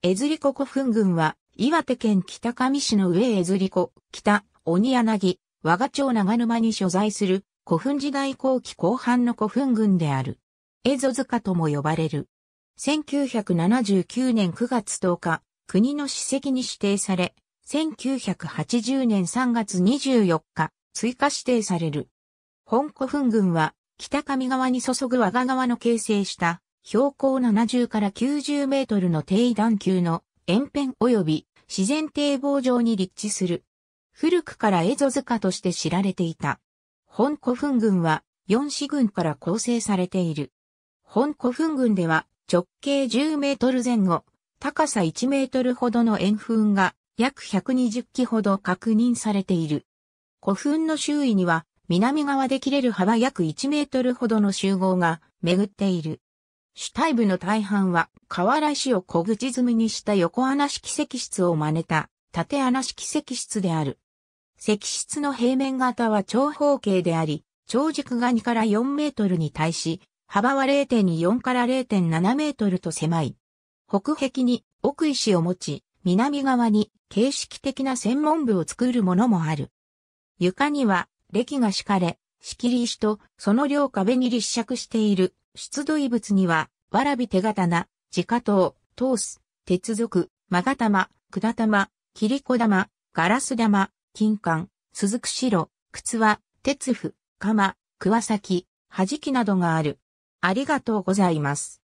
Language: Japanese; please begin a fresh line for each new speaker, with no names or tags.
江釣子古墳群は、岩手県北上市の上江釣子、北、鬼柳、我が町長沼に所在する古墳時代後期後半の古墳群である。江戸塚とも呼ばれる。1979年9月10日、国の史跡に指定され、1980年3月24日、追加指定される。本古墳群は、北上側に注ぐ我が川の形成した標高70から90メートルの低位段級の円辺及び自然堤防上に立地する。古くからエゾ塚として知られていた。本古墳群は4市群から構成されている。本古墳群では直径10メートル前後、高さ1メートルほどの円墳が約120基ほど確認されている。古墳の周囲には南側で切れる幅約1メートルほどの集合が巡っている。主体部の大半は、河原石を小口積みにした横穴式石室を真似た、縦穴式石室である。石室の平面型は長方形であり、長軸が2から4メートルに対し、幅は0.4から0.7メートルと狭い。北壁に奥石を持ち、南側に形式的な専門部を作るものもある。床には、歴が敷かれ、仕切り石とその両壁に立尺している出土遺物には、わらび手刀、家刀、トース、鉄属、ま、ガ玉、管玉、切り子玉、ガラス玉、金管、鈴くしろ、靴は、鉄符、鎌、桑先、弾きなどがある。ありがとうございます。